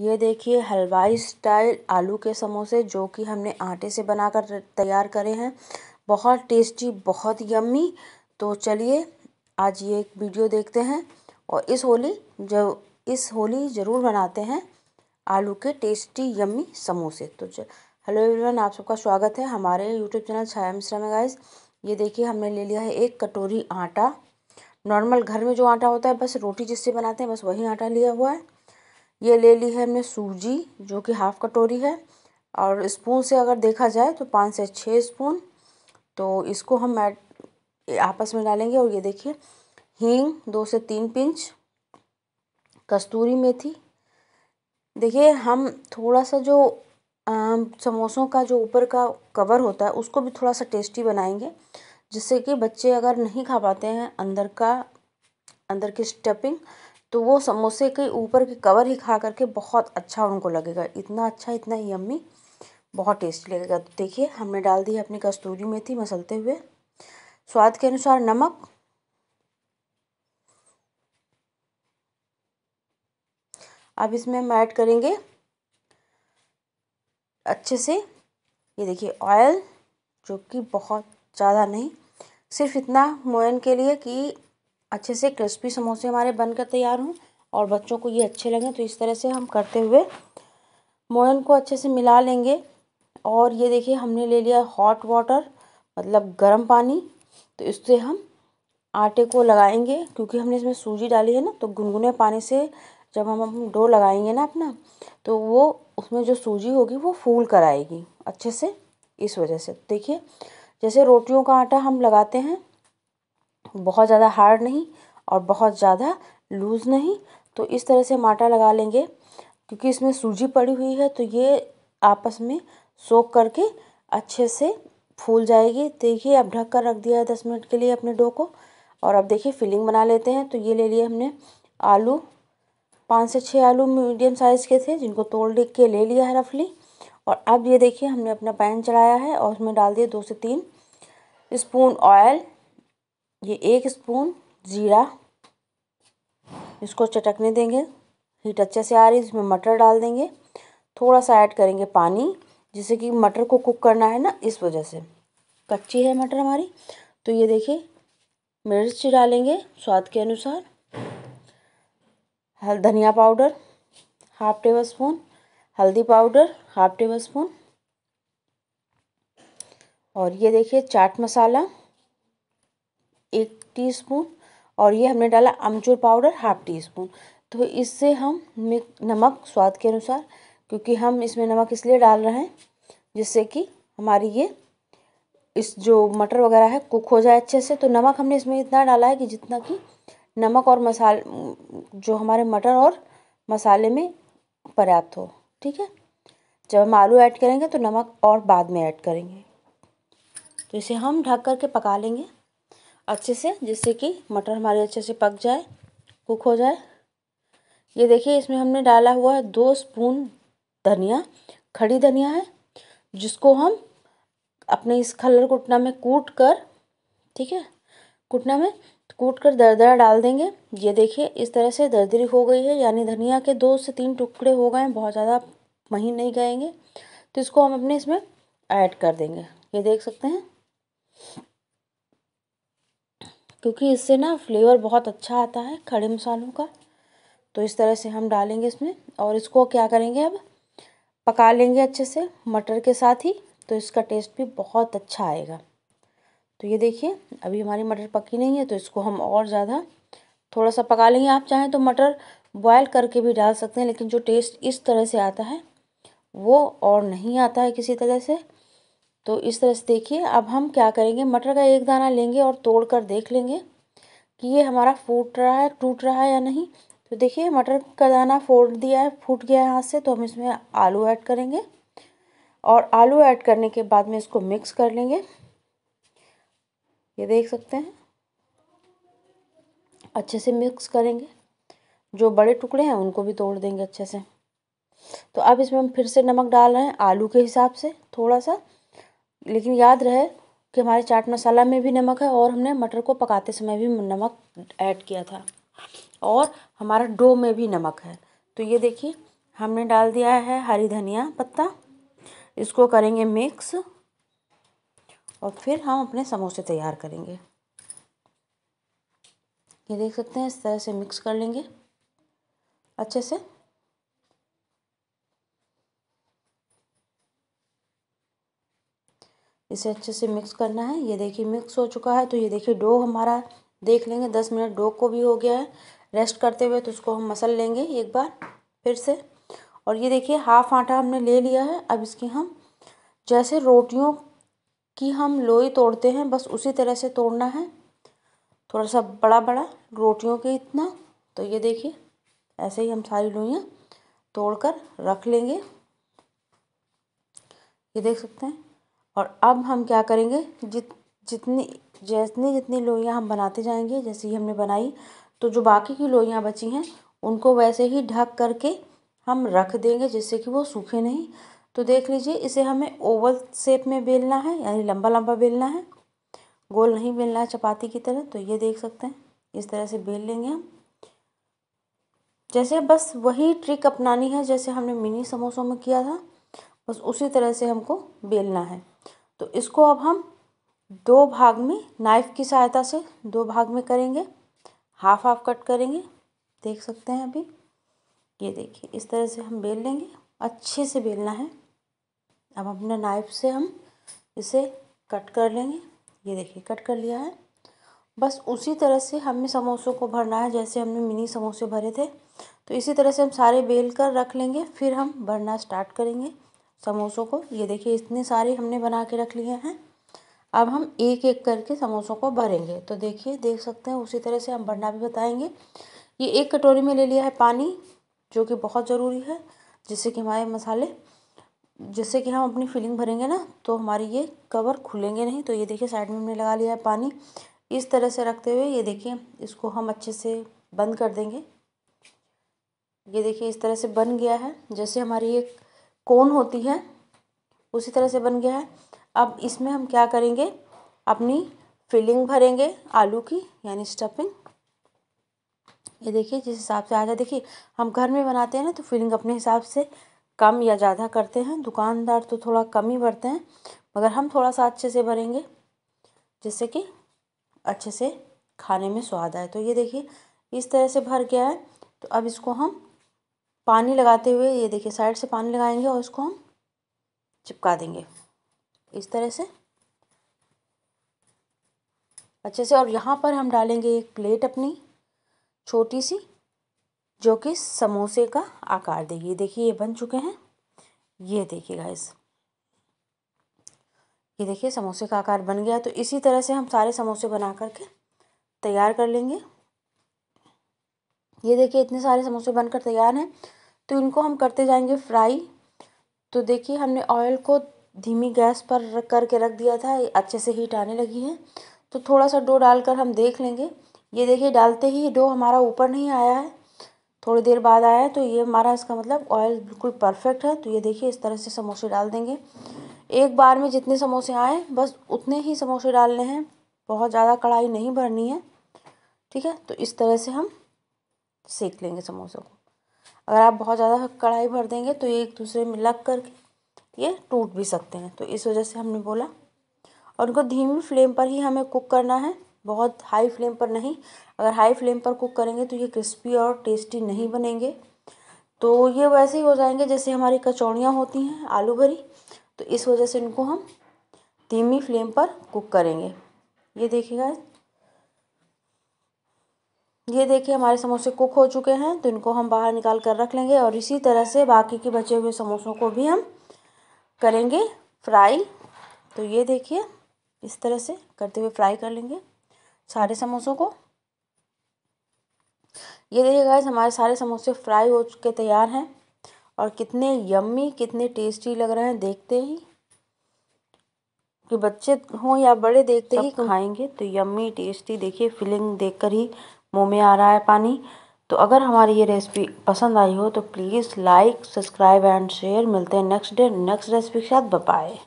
ये देखिए हलवाई स्टाइल आलू के समोसे जो कि हमने आटे से बनाकर तैयार करे हैं बहुत टेस्टी बहुत यम्मी तो चलिए आज ये एक वीडियो देखते हैं और इस होली जो इस होली ज़रूर बनाते हैं आलू के टेस्टी यम्मी समोसे तो हेलो एवरीवन आप सबका स्वागत है हमारे यूट्यूब चैनल छाया मिश्रा में गाइस ये देखिए हमने ले लिया है एक कटोरी आटा नॉर्मल घर में जो आटा होता है बस रोटी जिससे बनाते हैं बस वही आटा लिया हुआ है ये ले ली है हमने सूजी जो कि हाफ़ कटोरी है और स्पून से अगर देखा जाए तो पाँच से छः स्पून तो इसको हम ऐड आपस में डालेंगे और ये देखिए हींग दो से तीन पिंच कस्तूरी मेथी देखिए हम थोड़ा सा जो समोसों का जो ऊपर का कवर होता है उसको भी थोड़ा सा टेस्टी बनाएंगे जिससे कि बच्चे अगर नहीं खा पाते हैं अंदर का अंदर की स्टफिंग तो वो समोसे के ऊपर के कवर ही खा करके बहुत अच्छा उनको लगेगा इतना अच्छा इतना ही यम्मी बहुत टेस्टी लगेगा तो देखिए हमने डाल दी है अपनी कस्तूरी मेथी मसलते हुए स्वाद के अनुसार नमक अब इसमें हम ऐड करेंगे अच्छे से ये देखिए ऑयल जो कि बहुत ज़्यादा नहीं सिर्फ इतना मोयन के लिए कि अच्छे से क्रिस्पी समोसे हमारे बनकर तैयार हों और बच्चों को ये अच्छे लगें तो इस तरह से हम करते हुए मोयन को अच्छे से मिला लेंगे और ये देखिए हमने ले लिया हॉट वाटर मतलब गर्म पानी तो इससे हम आटे को लगाएंगे क्योंकि हमने इसमें सूजी डाली है ना तो गुनगुने पानी से जब हम डो लगाएंगे ना अपना तो वो उसमें जो सूजी होगी वो फूल कराएगी अच्छे से इस वजह से देखिए जैसे रोटियों का आटा हम लगाते हैं बहुत ज़्यादा हार्ड नहीं और बहुत ज़्यादा लूज़ नहीं तो इस तरह से हम आटा लगा लेंगे क्योंकि इसमें सूजी पड़ी हुई है तो ये आपस में सोख करके अच्छे से फूल जाएगी देखिए अब ढक कर रख दिया है दस मिनट के लिए अपने डो को और अब देखिए फिलिंग बना लेते हैं तो ये ले लिए हमने आलू पाँच से छः आलू मीडियम साइज़ के थे जिनको तोड़ लिख के ले लिया है रफली और अब ये देखिए हमने अपना पैन चढ़ाया है और उसमें डाल दिए दो से तीन स्पून ऑयल ये एक स्पून ज़ीरा इसको चटकने देंगे हीट अच्छे से आ रही है इसमें मटर डाल देंगे थोड़ा सा ऐड करेंगे पानी जिससे कि मटर को कुक करना है ना इस वजह से कच्ची है मटर हमारी तो ये देखिए मिर्च डालेंगे स्वाद के अनुसार हल धनिया पाउडर हाफ टेबल स्पून हल्दी पाउडर हाफ टेबल स्पून और ये देखिए चाट मसाला एक टीस्पून और ये हमने डाला अमचूर पाउडर हाफ टी स्पून तो इससे हम नमक स्वाद के अनुसार क्योंकि हम इसमें नमक इसलिए डाल रहे हैं जिससे कि हमारी ये इस जो मटर वगैरह है कुक हो जाए अच्छे से तो नमक हमने इसमें इतना डाला है कि जितना कि नमक और मसाल जो हमारे मटर और मसाले में पर्याप्त हो ठीक है जब हम आलू ऐड करेंगे तो नमक और बाद में ऐड करेंगे तो इसे हम ढक करके पका लेंगे अच्छे से जिससे कि मटर हमारे अच्छे से पक जाए कुक हो जाए ये देखिए इसमें हमने डाला हुआ है दो स्पून धनिया खड़ी धनिया है जिसको हम अपने इस खलर कुटना में कूट कर ठीक है कुटना में कूट कर दरदरा डाल देंगे ये देखिए इस तरह से दरदरी हो गई है यानी धनिया के दो से तीन टुकड़े हो गए हैं बहुत ज़्यादा महीन नहीं गएंगे तो इसको हम अपने इसमें ऐड कर देंगे ये देख सकते हैं क्योंकि इससे ना फ्लेवर बहुत अच्छा आता है खड़े मसालों का तो इस तरह से हम डालेंगे इसमें और इसको क्या करेंगे अब पका लेंगे अच्छे से मटर के साथ ही तो इसका टेस्ट भी बहुत अच्छा आएगा तो ये देखिए अभी हमारी मटर पकी नहीं है तो इसको हम और ज़्यादा थोड़ा सा पका लेंगे आप चाहें तो मटर बॉयल करके भी डाल सकते हैं लेकिन जो टेस्ट इस तरह से आता है वो और नहीं आता है किसी तरह से तो इस तरह से देखिए अब हम क्या करेंगे मटर का एक दाना लेंगे और तोड़ कर देख लेंगे कि ये हमारा फूट रहा है टूट रहा है या नहीं तो देखिए मटर का दाना फोड़ दिया है फूट गया है हाथ से तो हम इसमें आलू ऐड करेंगे और आलू ऐड करने के बाद में इसको मिक्स कर लेंगे ये देख सकते हैं अच्छे से मिक्स करेंगे जो बड़े टुकड़े हैं उनको भी तोड़ देंगे अच्छे से तो अब इसमें हम फिर से नमक डाल रहे हैं आलू के हिसाब से थोड़ा सा लेकिन याद रहे कि हमारे चाट मसाला में भी नमक है और हमने मटर को पकाते समय भी नमक ऐड किया था और हमारा डो में भी नमक है तो ये देखिए हमने डाल दिया है हरी धनिया पत्ता इसको करेंगे मिक्स और फिर हम अपने समोसे तैयार करेंगे ये देख सकते हैं इस तरह से मिक्स कर लेंगे अच्छे से इसे अच्छे से मिक्स करना है ये देखिए मिक्स हो चुका है तो ये देखिए डो हमारा देख लेंगे दस मिनट डो को भी हो गया है रेस्ट करते हुए तो उसको हम मसल लेंगे एक बार फिर से और ये देखिए हाफ आटा हमने ले लिया है अब इसकी हम जैसे रोटियों की हम लोई तोड़ते हैं बस उसी तरह से तोड़ना है थोड़ा सा बड़ा बड़ा रोटियों के इतना तो ये देखिए ऐसे ही हम सारी लोइयाँ तोड़कर रख लेंगे ये देख सकते हैं और अब हम क्या करेंगे जित जितनी जितनी जितनी लोइयाँ हम बनाते जाएंगे जैसे ही हमने बनाई तो जो बाकी की लोइयाँ बची हैं उनको वैसे ही ढक करके हम रख देंगे जिससे कि वो सूखे नहीं तो देख लीजिए इसे हमें ओवल शेप में बेलना है यानी लंबा लंबा बेलना है गोल नहीं बेलना है चपाती की तरह तो ये देख सकते हैं इस तरह से बेल लेंगे हम जैसे बस वही ट्रिक अपनानी है जैसे हमने मिनी समोसों में किया था बस उसी तरह से हमको बेलना है तो इसको अब हम दो भाग में नाइफ़ की सहायता से दो भाग में करेंगे हाफ हाफ कट करेंगे देख सकते हैं अभी ये देखिए इस तरह से हम बेल लेंगे अच्छे से बेलना है अब अपने नाइफ़ से हम इसे कट कर लेंगे ये देखिए कट कर लिया है बस उसी तरह से हमें समोसों को भरना है जैसे हमने मिनी समोसे भरे थे तो इसी तरह से हम सारे बेल कर रख लेंगे फिर हम भरना स्टार्ट करेंगे समोसों को ये देखिए इतने सारे हमने बना के रख लिए हैं अब हम एक एक करके समोसों को भरेंगे तो देखिए देख सकते हैं उसी तरह से हम भरना भी बताएंगे ये एक कटोरी में ले लिया है पानी जो कि बहुत ज़रूरी है जिससे कि हमारे मसाले जिससे कि हम अपनी फिलिंग भरेंगे ना तो हमारी ये कवर खुलेंगे नहीं तो ये देखिए साइड में हमने लगा लिया है पानी इस तरह से रखते हुए ये देखिए इसको हम अच्छे से बंद कर देंगे ये देखिए इस तरह से बन गया है जैसे हमारी एक कोन होती है उसी तरह से बन गया है अब इसमें हम क्या करेंगे अपनी फिलिंग भरेंगे आलू की यानी स्टफिंग ये देखिए जिस हिसाब से आ जाए देखिए हम घर में बनाते हैं ना तो फिलिंग अपने हिसाब से कम या ज़्यादा करते हैं दुकानदार तो थोड़ा कम ही भरते हैं मगर हम थोड़ा सा अच्छे से भरेंगे जिससे कि अच्छे से खाने में स्वाद आए तो ये देखिए इस तरह से भर गया है तो अब इसको हम पानी लगाते हुए ये देखिए साइड से पानी लगाएंगे और उसको हम चिपका देंगे इस तरह से अच्छे से और यहाँ पर हम डालेंगे एक प्लेट अपनी छोटी सी जो कि समोसे का आकार देगी देखिए ये बन चुके हैं ये देखिए गाइस ये देखिए समोसे का आकार बन गया तो इसी तरह से हम सारे समोसे बना करके तैयार कर लेंगे ये देखिए इतने सारे समोसे बनकर तैयार हैं तो इनको हम करते जाएंगे फ्राई तो देखिए हमने ऑयल को धीमी गैस पर रख करके रख दिया था अच्छे से हीट आने लगी है तो थोड़ा सा डो डालकर हम देख लेंगे ये देखिए डालते ही डो हमारा ऊपर नहीं आया है थोड़ी देर बाद आया है तो ये हमारा इसका मतलब ऑयल बिल्कुल परफेक्ट है तो ये देखिए इस तरह से समोसे डाल देंगे एक बार में जितने समोसे आए बस उतने ही समोसे डालने हैं बहुत ज़्यादा कढ़ाई नहीं भरनी है ठीक है तो इस तरह से हम सेक लेंगे समोसों को अगर आप बहुत ज़्यादा कढ़ाई भर देंगे तो ये एक दूसरे में लग कर ये टूट भी सकते हैं तो इस वजह से हमने बोला और उनको धीमी फ्लेम पर ही हमें कुक करना है बहुत हाई फ्लेम पर नहीं अगर हाई फ्लेम पर कुक करेंगे तो ये क्रिस्पी और टेस्टी नहीं बनेंगे तो ये वैसे ही हो जाएंगे जैसे हमारी कचौड़ियाँ होती हैं आलू भरी तो इस वजह से इनको हम धीमी फ्लेम पर कुक करेंगे ये देखिएगा ये देखिए हमारे समोसे कुक हो चुके हैं तो इनको हम बाहर निकाल कर रख लेंगे और इसी तरह से बाकी के बचे हुए समोसों को भी हम करेंगे फ्राई तो ये देखिए इस तरह से करते हुए फ्राई कर लेंगे सारे समोसों को ये देखिए गाइस हमारे सारे समोसे फ्राई हो चुके तैयार हैं और कितने यम्मी कितने टेस्टी लग रहे हैं देखते ही कि बच्चे हों या बड़े देखते ही तो खाएंगे तो यम्मी टेस्टी देखिए फीलिंग देखकर ही मुँह में आ रहा है पानी तो अगर हमारी ये रेसिपी पसंद आई हो तो please like subscribe and share मिलते हैं नेक्स्ट डे नेक्स्ट रेसिपी के साथ बाय